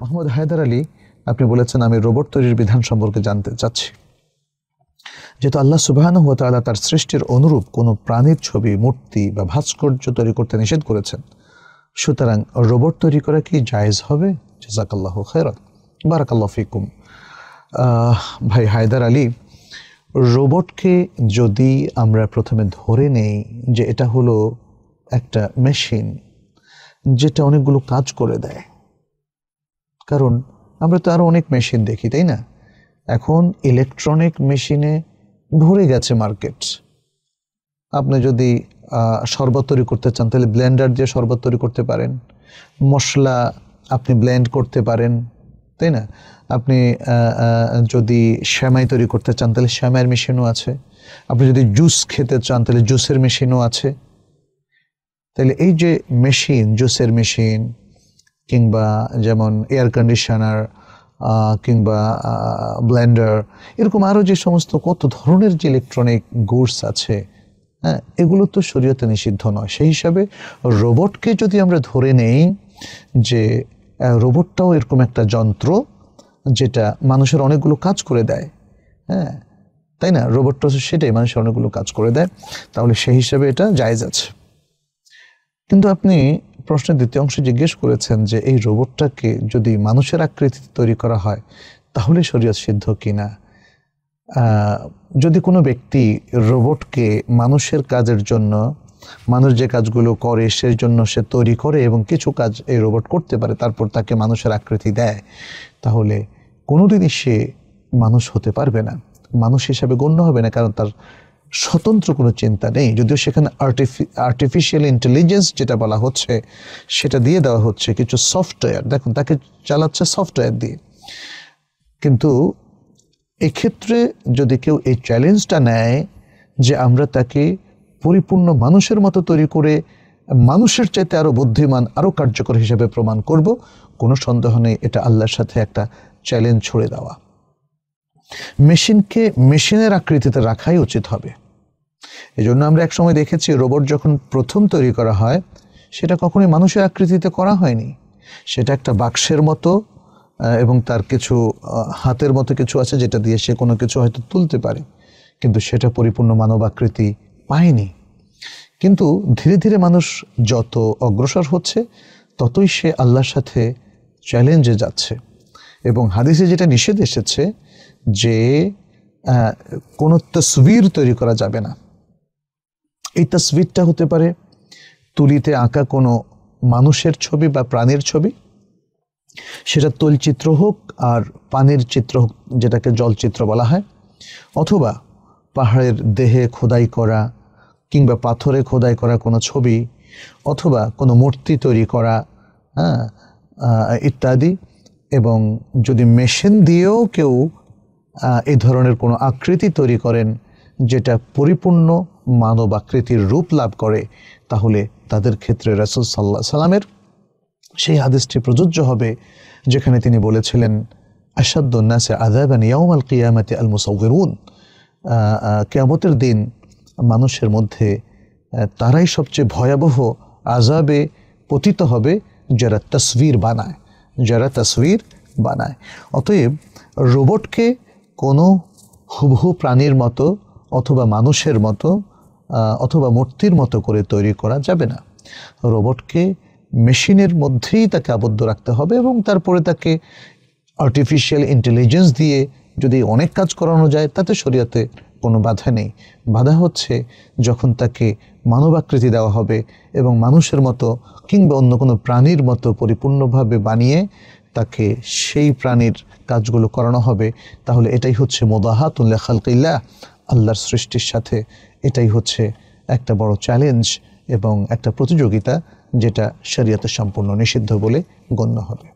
মোহাম্মদ হায়দার আলী আপনি বলেছেন আমি রোবট তৈরির বিধান সম্পর্কে জানতে চাচ্ছি যেহেতু আল্লাহ সুবাহান হুয়া তার সৃষ্টির অনুরূপ কোনো প্রাণীর ছবি মূর্তি বা ভাস্কর্য তৈরি করতে নিষেধ করেছেন সুতরাং রোবট তৈরি করা কি জায়েজ হবে জাকাল্লাহ খেরাত বারাকাল্লা ফিকুম ভাই হায়দার আলী রোবটকে যদি আমরা প্রথমে ধরে নেই যে এটা হলো একটা মেশিন যেটা অনেকগুলো কাজ করে দেয় কারণ আমরা তো আরও অনেক মেশিন দেখি তাই না এখন ইলেকট্রনিক মেশিনে ভরে গেছে মার্কেট আপনি যদি শরবত তৈরি করতে চান তাহলে ব্লেন্ডার দিয়ে শরবত তৈরি করতে পারেন মশলা আপনি ব্লেন্ড করতে পারেন তাই না আপনি যদি শ্যামাই তৈরি করতে চান তাহলে শ্যামাইয়ের মেশিনও আছে আপনি যদি জুস খেতে চান তাহলে জুসের মেশিনও আছে তাহলে এই যে মেশিন জুসের মেশিন কিংবা যেমন এয়ার কন্ডিশনার কিংবা ব্ল্যান্ডার এরকম আরও যে সমস্ত কত ধরনের যে ইলেকট্রনিক গুডস আছে হ্যাঁ এগুলো তো শরীয়তে নিষিদ্ধ নয় সেই হিসাবে রোবটকে যদি আমরা ধরে নেই যে রোবটটাও এরকম একটা যন্ত্র যেটা মানুষের অনেকগুলো কাজ করে দেয় হ্যাঁ তাই না রোবটটা সেটাই মানুষের অনেকগুলো কাজ করে দেয় তাহলে সেই হিসাবে এটা জায়জ আছে কিন্তু আপনি প্রশ্নের দ্বিতীয় অংশে জিজ্ঞেস করেছেন যে এই রোবটটাকে যদি মানুষের আকৃতিতে তৈরি করা হয় তাহলে শরীয়ত সিদ্ধ কিনা যদি কোনো ব্যক্তি রোবটকে মানুষের কাজের জন্য মানুষ যে কাজগুলো করে সেই জন্য সে তৈরি করে এবং কিছু কাজ এই রোবট করতে পারে তারপর তাকে মানুষের আকৃতি দেয় তাহলে কোনোদিনই সে মানুষ হতে পারবে না মানুষ হিসাবে গণ্য হবে না কারণ তার স্বতন্ত্র কোনো চিন্তা নেই যদিও সেখানে আর্টিফি আর্টিফিশিয়াল ইন্টেলিজেন্স যেটা বলা হচ্ছে সেটা দিয়ে দেওয়া হচ্ছে কিছু সফটওয়্যার দেখুন তাকে চালাচ্ছে সফটওয়্যার দিয়ে কিন্তু এক্ষেত্রে যদি কেউ এই চ্যালেঞ্জটা নেয় যে আমরা তাকে পরিপূর্ণ মানুষের মতো তৈরি করে মানুষের চাইতে আরও বুদ্ধিমান আরও কার্যকর হিসেবে প্রমাণ করব কোনো সন্দেহ নেই এটা আল্লাহর সাথে একটা চ্যালেঞ্জ ছড়ে দেওয়া মেশিনকে মেশিনের আকৃতিতে রাখাই উচিত হবে এজন্য আমরা একসময় দেখেছি রোবট যখন প্রথম তৈরি করা হয় সেটা কখনোই মানুষের আকৃতিতে করা হয়নি সেটা একটা বাক্সের মতো এবং তার কিছু হাতের মতো কিছু আছে যেটা দিয়ে সে কোনো কিছু হয়তো তুলতে পারে কিন্তু সেটা পরিপূর্ণ মানব আকৃতি পায়নি কিন্তু ধীরে ধীরে মানুষ যত অগ্রসর হচ্ছে ততই সে আল্লাহর সাথে চ্যালেঞ্জে যাচ্ছে এবং হাদিসে যেটা নিষেধ এসেছে যে কোনো তসবির তৈরি করা যাবে না এই তসবিরটা হতে পারে তুলিতে আঁকা কোনো মানুষের ছবি বা প্রাণের ছবি সেটা তৈলচিত্র হোক আর পানির চিত্র হোক যেটাকে জলচিত্র বলা হয় অথবা পাহাড়ের দেহে খোদাই করা কিংবা পাথরে খোদাই করা কোনো ছবি অথবা কোনো মূর্তি তৈরি করা হ্যাঁ ইত্যাদি এবং যদি মেশিন দিয়েও কেউ এই ধরনের কোনো আকৃতি তৈরি করেন যেটা পরিপূর্ণ মানব আকৃতির রূপ লাভ করে তাহলে তাদের ক্ষেত্রে রাসুল সাল্লাহ সাল্লামের সেই হাদিসটি প্রযোজ্য হবে যেখানে তিনি বলেছিলেন আসাদ্দন্নাসে আদাবান ইয়াউমাল কিয়ামাতে আল মুসাউরুন কেয়ামতের দিন মানুষের মধ্যে তারাই সবচেয়ে ভয়াবহ আজাবে পতিত হবে যারা তসবির বানায় যারা তসবির বানায় অতএব রোবটকে কোনো হুবহু প্রাণীর মতো অথবা মানুষের মতো অথবা মূর্তির মতো করে তৈরি করা যাবে না রোবটকে মেশিনের মধ্যেই তাকে আবদ্ধ রাখতে হবে এবং তারপরে তাকে আর্টিফিশিয়াল ইন্টেলিজেন্স দিয়ে যদি অনেক কাজ করানো যায় তাতে শরীয়তে কোনো বাধা নেই বাধা হচ্ছে যখন তাকে মানবাকৃতি দেওয়া হবে এবং মানুষের মতো কিংবা অন্য কোনো প্রাণীর মতো পরিপূর্ণভাবে বানিয়ে তাকে সেই প্রাণীর কাজগুলো করানো হবে তাহলে এটাই হচ্ছে মোদাহাত উল্লেখাল কিল্লা আল্লাহর সৃষ্টির সাথে এটাই হচ্ছে একটা বড় চ্যালেঞ্জ এবং একটা প্রতিযোগিতা যেটা শরীয়তে সম্পূর্ণ নিষিদ্ধ বলে গণ্য হবে